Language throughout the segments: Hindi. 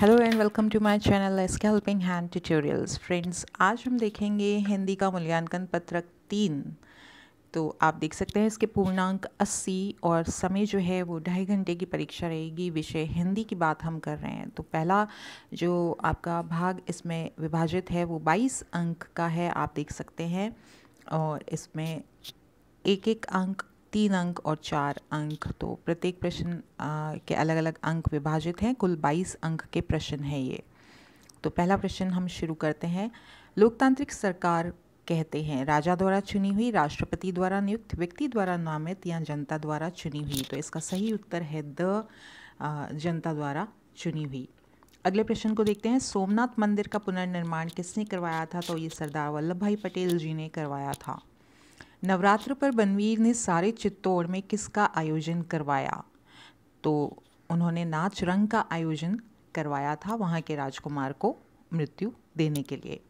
hello and welcome to my channel SK helping hand tutorials friends आज हम देखेंगे हिंदी का मूल्यांकन पत्रक तीन तो आप देख सकते हैं इसके पूर्णांक 80 और समय जो है वो ढाई घंटे की परीक्षा रहेगी विषय हिंदी की बात हम कर रहे हैं तो पहला जो आपका भाग इसमें विभाजित है वो 22 अंक का है आप देख सकते हैं और इसमें एक एक अंक तीन अंक और चार अंक तो प्रत्येक प्रश्न के अलग अलग अंक विभाजित हैं कुल बाईस अंक के प्रश्न हैं ये तो पहला प्रश्न हम शुरू करते हैं लोकतांत्रिक सरकार कहते हैं राजा द्वारा चुनी हुई राष्ट्रपति द्वारा नियुक्त व्यक्ति द्वारा नामित या जनता द्वारा चुनी हुई तो इसका सही उत्तर है द जनता द्वारा चुनी हुई अगले प्रश्न को देखते हैं सोमनाथ मंदिर का पुनर्निर्माण किसने करवाया था तो ये सरदार वल्लभ भाई पटेल जी ने करवाया था नवरात्र पर बनवीर ने सारे चित्तौड़ में किसका आयोजन करवाया तो उन्होंने नाच रंग का आयोजन करवाया था वहाँ के राजकुमार को मृत्यु देने के लिए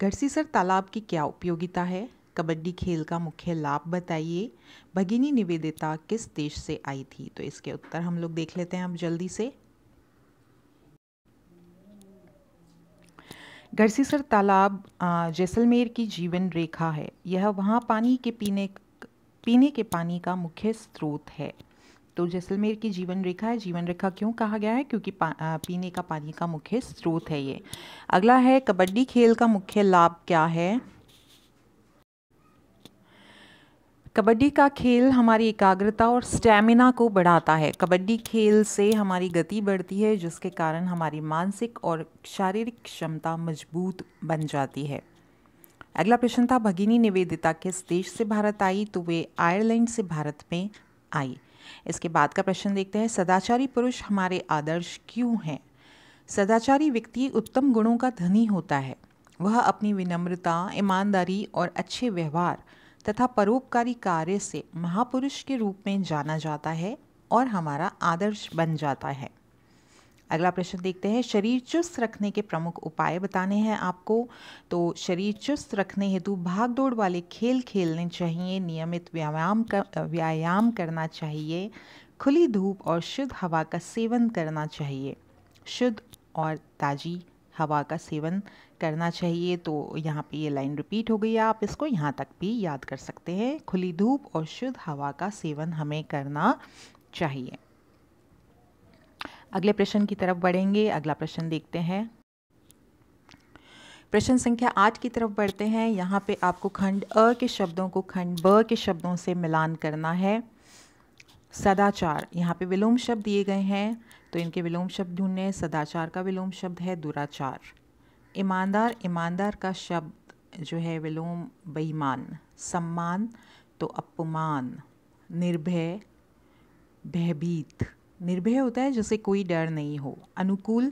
घड़सीसर तालाब की क्या उपयोगिता है कबड्डी खेल का मुख्य लाभ बताइए भगिनी निवेदिता किस देश से आई थी तो इसके उत्तर हम लोग देख लेते हैं अब जल्दी से गरसीसर तालाब जैसलमेर की जीवन रेखा है यह वहाँ पानी के पीने पीने के पानी का मुख्य स्रोत है तो जैसलमेर की जीवन रेखा है जीवन रेखा क्यों कहा गया है क्योंकि पा, पीने का पानी का मुख्य स्रोत है ये अगला है कबड्डी खेल का मुख्य लाभ क्या है कबड्डी का खेल हमारी एकाग्रता और स्टैमिना को बढ़ाता है कबड्डी खेल से हमारी गति बढ़ती है जिसके कारण हमारी मानसिक और शारीरिक क्षमता मजबूत बन जाती है अगला प्रश्न था भगिनी निवेदिता किस देश से भारत आई तो वे आयरलैंड से भारत में आई इसके बाद का प्रश्न देखते हैं सदाचारी पुरुष हमारे आदर्श क्यों हैं सदाचारी व्यक्ति उत्तम गुणों का धनी होता है वह अपनी विनम्रता ईमानदारी और अच्छे व्यवहार तथा परोपकारी कार्य से महापुरुष के रूप में जाना जाता है और हमारा आदर्श बन जाता है अगला प्रश्न देखते हैं शरीर चुस्त रखने के प्रमुख उपाय बताने हैं आपको तो शरीर चुस्त रखने हेतु भाग दौड़ वाले खेल खेलने चाहिए नियमित व्यायाम कर व्यायाम करना चाहिए खुली धूप और शुद्ध हवा का सेवन करना चाहिए शुद्ध और ताज़ी हवा का सेवन करना चाहिए तो यहाँ पे ये लाइन रिपीट हो गई है आप इसको यहाँ तक भी याद कर सकते हैं खुली धूप और शुद्ध हवा का सेवन हमें करना चाहिए अगले प्रश्न की तरफ बढ़ेंगे अगला प्रश्न देखते हैं प्रश्न संख्या आठ की तरफ बढ़ते हैं यहाँ पे आपको खंड अ के शब्दों को खंड ब के शब्दों से मिलान करना है सदाचार यहाँ पे विलोम शब्द दिए गए हैं तो इनके विलोम शब्द ढूंढने सदाचार का विलोम शब्द है दुराचार ईमानदार ईमानदार का शब्द जो है विलोम बेईमान सम्मान तो अपमान निर्भय भयभीत निर्भय होता है जिसे कोई डर नहीं हो अनुकूल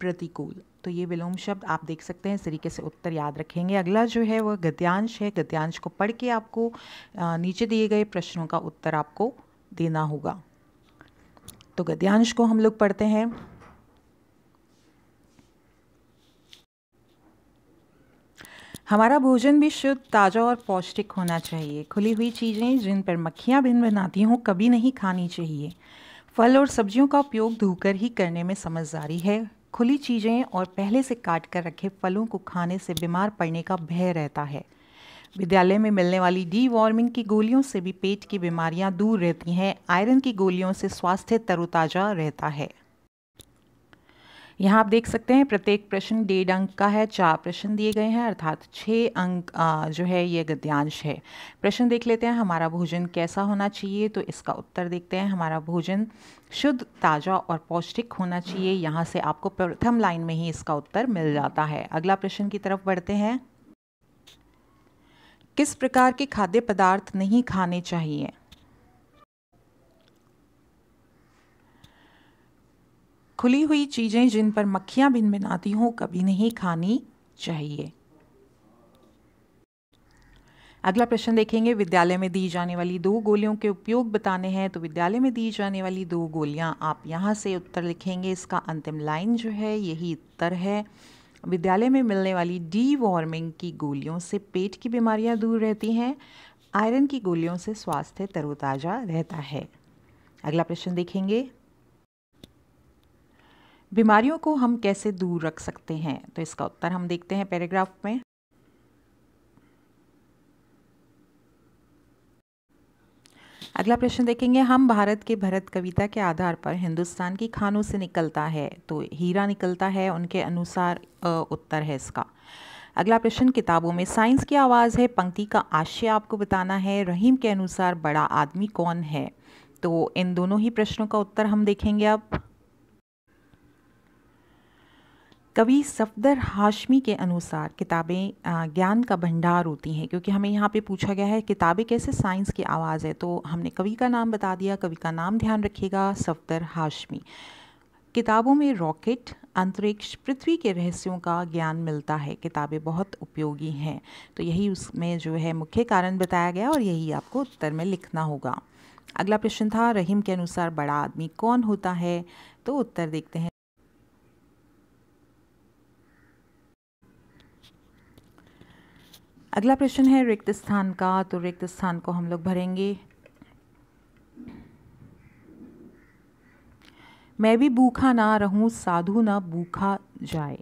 प्रतिकूल तो ये विलोम शब्द आप देख सकते हैं इस तरीके से उत्तर याद रखेंगे अगला जो है वह गद्यांश है गद्यांश को पढ़ के आपको नीचे दिए गए प्रश्नों का उत्तर आपको देना होगा तो गद्यांश को हम लोग पढ़ते हैं हमारा भोजन भी शुद्ध ताज़ा और पौष्टिक होना चाहिए खुली हुई चीज़ें जिन पर मक्खियाँ भिन बनाती हों कभी नहीं खानी चाहिए फल और सब्जियों का उपयोग धोकर ही करने में समझदारी है खुली चीज़ें और पहले से काट कर रखे फलों को खाने से बीमार पड़ने का भय रहता है विद्यालय में मिलने वाली डी वार्मिंग की गोलियों से भी पेट की बीमारियां दूर रहती हैं आयरन की गोलियों से स्वास्थ्य तरोताज़ा रहता है यहाँ आप देख सकते हैं प्रत्येक प्रश्न डेढ़ अंक का है चार प्रश्न दिए गए हैं अर्थात छः अंक जो है ये गद्यांश है प्रश्न देख लेते हैं हमारा भोजन कैसा होना चाहिए तो इसका उत्तर देखते हैं हमारा भोजन शुद्ध ताज़ा और पौष्टिक होना चाहिए यहाँ से आपको प्रथम लाइन में ही इसका उत्तर मिल जाता है अगला प्रश्न की तरफ बढ़ते हैं किस प्रकार के खाद्य पदार्थ नहीं खाने चाहिए खुली हुई चीज़ें जिन पर मक्खियां बिन बिनाती हों कभी नहीं खानी चाहिए अगला प्रश्न देखेंगे विद्यालय में दी जाने वाली दो गोलियों के उपयोग बताने हैं तो विद्यालय में दी जाने वाली दो गोलियां आप यहां से उत्तर लिखेंगे इसका अंतिम लाइन जो है यही उत्तर है विद्यालय में मिलने वाली डी वार्मिंग की गोलियों से पेट की बीमारियां दूर रहती हैं आयरन की गोलियों से स्वास्थ्य तरोताज़ा रहता है अगला प्रश्न देखेंगे बीमारियों को हम कैसे दूर रख सकते हैं तो इसका उत्तर हम देखते हैं पैराग्राफ में अगला प्रश्न देखेंगे हम भारत के भरत कविता के आधार पर हिंदुस्तान की खानों से निकलता है तो हीरा निकलता है उनके अनुसार उत्तर है इसका अगला प्रश्न किताबों में साइंस की आवाज़ है पंक्ति का आशय आपको बताना है रहीम के अनुसार बड़ा आदमी कौन है तो इन दोनों ही प्रश्नों का उत्तर हम देखेंगे अब कवि सफदर हाशमी के अनुसार किताबें ज्ञान का भंडार होती हैं क्योंकि हमें यहाँ पे पूछा गया है किताबें कैसे साइंस की आवाज़ है तो हमने कवि का नाम बता दिया कवि का नाम ध्यान रखिएगा सफदर हाशमी किताबों में रॉकेट अंतरिक्ष पृथ्वी के रहस्यों का ज्ञान मिलता है किताबें बहुत उपयोगी हैं तो यही उसमें जो है मुख्य कारण बताया गया और यही आपको उत्तर में लिखना होगा अगला प्रश्न था रहीम के अनुसार बड़ा आदमी कौन होता है तो उत्तर देखते हैं अगला प्रश्न है रिक्त स्थान का तो रिक्त स्थान को हम लोग भरेंगे मैं भी भूखा ना रहूं साधु ना भूखा जाए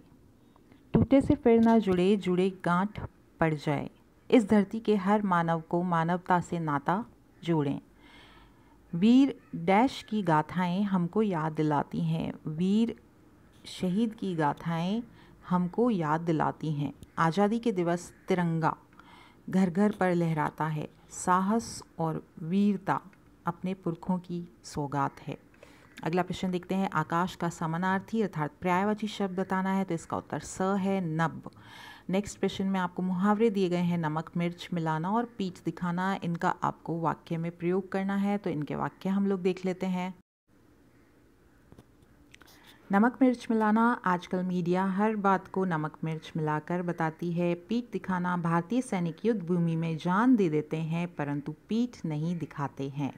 टूटे से फिर ना जुड़े जुड़े गांठ पड़ जाए इस धरती के हर मानव को मानवता से नाता जोड़ें वीर डैश की गाथाएं हमको याद दिलाती हैं वीर शहीद की गाथाएं हमको याद दिलाती हैं आज़ादी के दिवस तिरंगा घर घर पर लहराता है साहस और वीरता अपने पुरखों की सौगात है अगला प्रश्न देखते हैं आकाश का समानार्थी अर्थात पर्यायवाची शब्द बताना है तो इसका उत्तर स है नब नेक्स्ट प्रश्न में आपको मुहावरे दिए गए हैं नमक मिर्च मिलाना और पीठ दिखाना इनका आपको वाक्य में प्रयोग करना है तो इनके वाक्य हम लोग देख लेते हैं नमक मिर्च मिलाना आजकल मीडिया हर बात को नमक मिर्च मिलाकर बताती है पीठ दिखाना भारतीय सैनिक युद्ध भूमि में जान दे देते हैं परंतु पीठ नहीं दिखाते हैं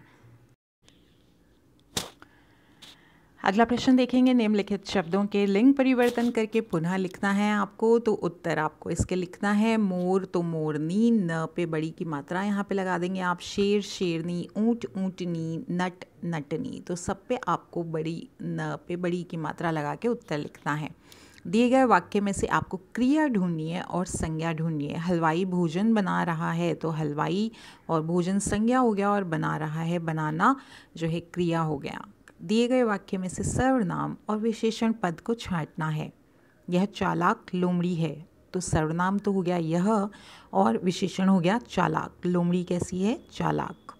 अगला प्रश्न देखेंगे निम्नलिखित शब्दों के लिंग परिवर्तन करके पुनः लिखना है आपको तो उत्तर आपको इसके लिखना है मोर तो मोरनी न पे बड़ी की मात्रा यहाँ पे लगा देंगे आप शेर शेरनी ऊंट ऊंटनी नट नटनी तो सब पे आपको बड़ी न पे बड़ी की मात्रा लगा के उत्तर लिखना है दिए गए वाक्य में से आपको क्रिया ढूंढनी है और संज्ञा ढूंढनी है हलवाई भोजन बना रहा है तो हलवाई और भोजन संज्ञा हो गया और बना रहा है बनाना जो है क्रिया हो गया दिए गए वाक्य में से सर्वनाम और विशेषण पद को छांटना है यह चालाक लोमड़ी है तो सर्वनाम तो हो गया यह और विशेषण हो गया चालाक लोमड़ी कैसी है चालाक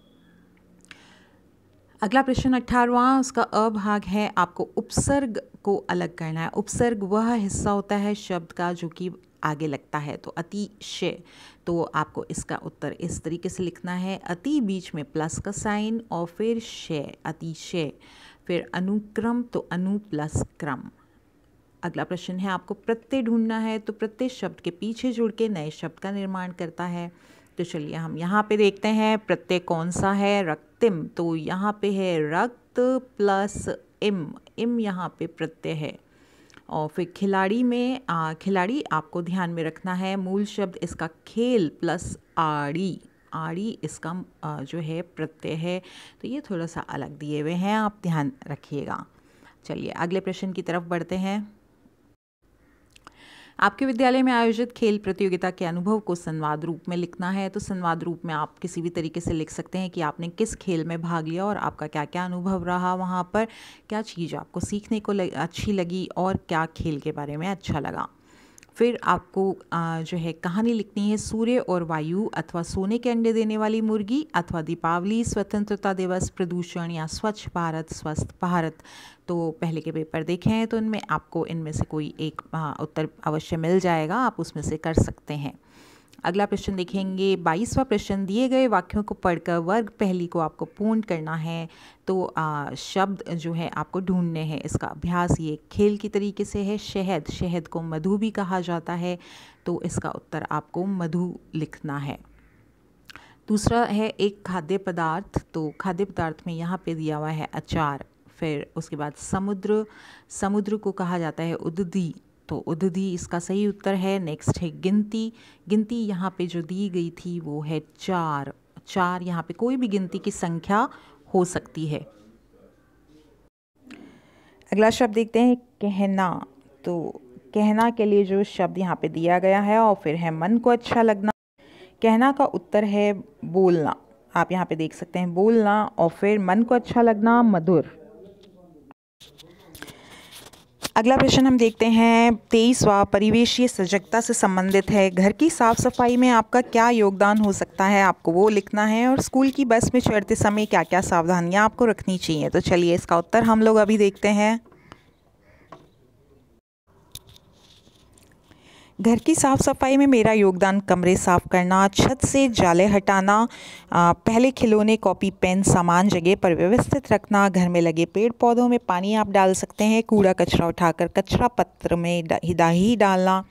अगला प्रश्न अठारवा उसका अभाग है आपको उपसर्ग को अलग करना है उपसर्ग वह हिस्सा होता है शब्द का जो कि आगे लगता है तो अतिशय तो आपको इसका उत्तर इस तरीके से लिखना है अति बीच में प्लस का साइन और फिर शय अतिशय फिर अनुक्रम तो अनु प्लस क्रम अगला प्रश्न है आपको प्रत्यय ढूंढना है तो प्रत्यय शब्द के पीछे जुड़ के नए शब्द का निर्माण करता है तो चलिए हम यहाँ पे देखते हैं प्रत्यय कौन सा है रक्तिम तो यहाँ पे है रक्त प्लस इम इम यहाँ पे प्रत्यय है और फिर खिलाड़ी में खिलाड़ी आपको ध्यान में रखना है मूल शब्द इसका खेल प्लस आड़ी आड़ी इसका जो है प्रत्यय है तो ये थोड़ा सा अलग दिए हुए हैं आप ध्यान रखिएगा चलिए अगले प्रश्न की तरफ बढ़ते हैं आपके विद्यालय में आयोजित खेल प्रतियोगिता के अनुभव को संवाद रूप में लिखना है तो संवाद रूप में आप किसी भी तरीके से लिख सकते हैं कि आपने किस खेल में भाग लिया और आपका क्या क्या अनुभव रहा वहाँ पर क्या चीज़ आपको सीखने को लग, अच्छी लगी और क्या खेल के बारे में अच्छा लगा फिर आपको जो है कहानी लिखनी है सूर्य और वायु अथवा सोने के अंडे देने वाली मुर्गी अथवा दीपावली स्वतंत्रता दिवस प्रदूषण या स्वच्छ भारत स्वस्थ भारत तो पहले के पेपर देखे हैं तो इनमें आपको इनमें से कोई एक उत्तर अवश्य मिल जाएगा आप उसमें से कर सकते हैं अगला प्रश्न देखेंगे बाईसवा प्रश्न दिए गए वाक्यों को पढ़कर वर्ग पहली को आपको पूर्ण करना है तो आ, शब्द जो है आपको ढूंढने हैं इसका अभ्यास ये खेल की तरीके से है शहद शहद को मधु भी कहा जाता है तो इसका उत्तर आपको मधु लिखना है दूसरा है एक खाद्य पदार्थ तो खाद्य पदार्थ में यहाँ पे दिया हुआ है अचार फिर उसके बाद समुद्र समुद्र को कहा जाता है उद्दी तो उदधि इसका सही उत्तर है नेक्स्ट है गिनती गिनती यहाँ पे जो दी गई थी वो है चार चार यहाँ पे कोई भी गिनती की संख्या हो सकती है अगला शब्द देखते हैं कहना तो कहना के लिए जो शब्द यहाँ पे दिया गया है और फिर है मन को अच्छा लगना कहना का उत्तर है बोलना आप यहाँ पे देख सकते हैं बोलना और फिर मन को अच्छा लगना मधुर अगला प्रश्न हम देखते हैं तेईसवा परिवेशीय सजगता से संबंधित है घर की साफ सफाई में आपका क्या योगदान हो सकता है आपको वो लिखना है और स्कूल की बस में चढ़ते समय क्या क्या सावधानियाँ आपको रखनी चाहिए तो चलिए इसका उत्तर हम लोग अभी देखते हैं घर की साफ़ सफाई में मेरा योगदान कमरे साफ़ करना छत से जाले हटाना पहले खिलौने कॉपी पेन सामान जगह पर व्यवस्थित रखना घर में लगे पेड़ पौधों में पानी आप डाल सकते हैं कूड़ा कचरा उठाकर कचरा पत्र में हिदाही डालना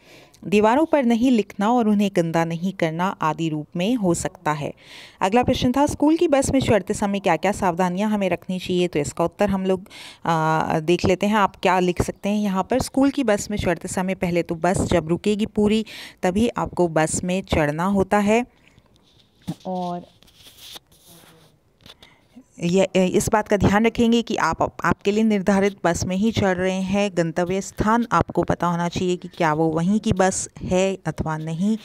दीवारों पर नहीं लिखना और उन्हें गंदा नहीं करना आदि रूप में हो सकता है अगला प्रश्न था स्कूल की बस में चढ़ते समय क्या क्या सावधानियां हमें रखनी चाहिए तो इसका उत्तर हम लोग देख लेते हैं आप क्या लिख सकते हैं यहाँ पर स्कूल की बस में चढ़ते समय पहले तो बस जब रुकेगी पूरी तभी आपको बस में चढ़ना होता है और ये इस बात का ध्यान रखेंगे कि आप आपके लिए निर्धारित बस में ही चढ़ रहे हैं गंतव्य स्थान आपको पता होना चाहिए कि क्या वो वहीं की बस है अथवा नहीं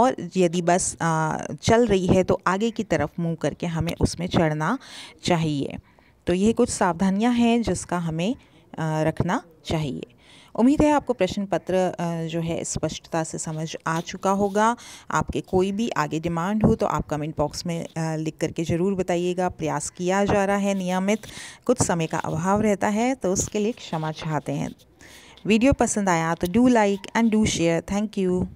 और यदि बस चल रही है तो आगे की तरफ मुंह करके हमें उसमें चढ़ना चाहिए तो ये कुछ सावधानियां हैं जिसका हमें रखना चाहिए उम्मीद है आपको प्रश्न पत्र जो है स्पष्टता से समझ आ चुका होगा आपके कोई भी आगे डिमांड हो तो आप कमेंट बॉक्स में लिख करके ज़रूर बताइएगा प्रयास किया जा रहा है नियमित कुछ समय का अभाव रहता है तो उसके लिए क्षमा चाहते हैं वीडियो पसंद आया तो do like and do share thank you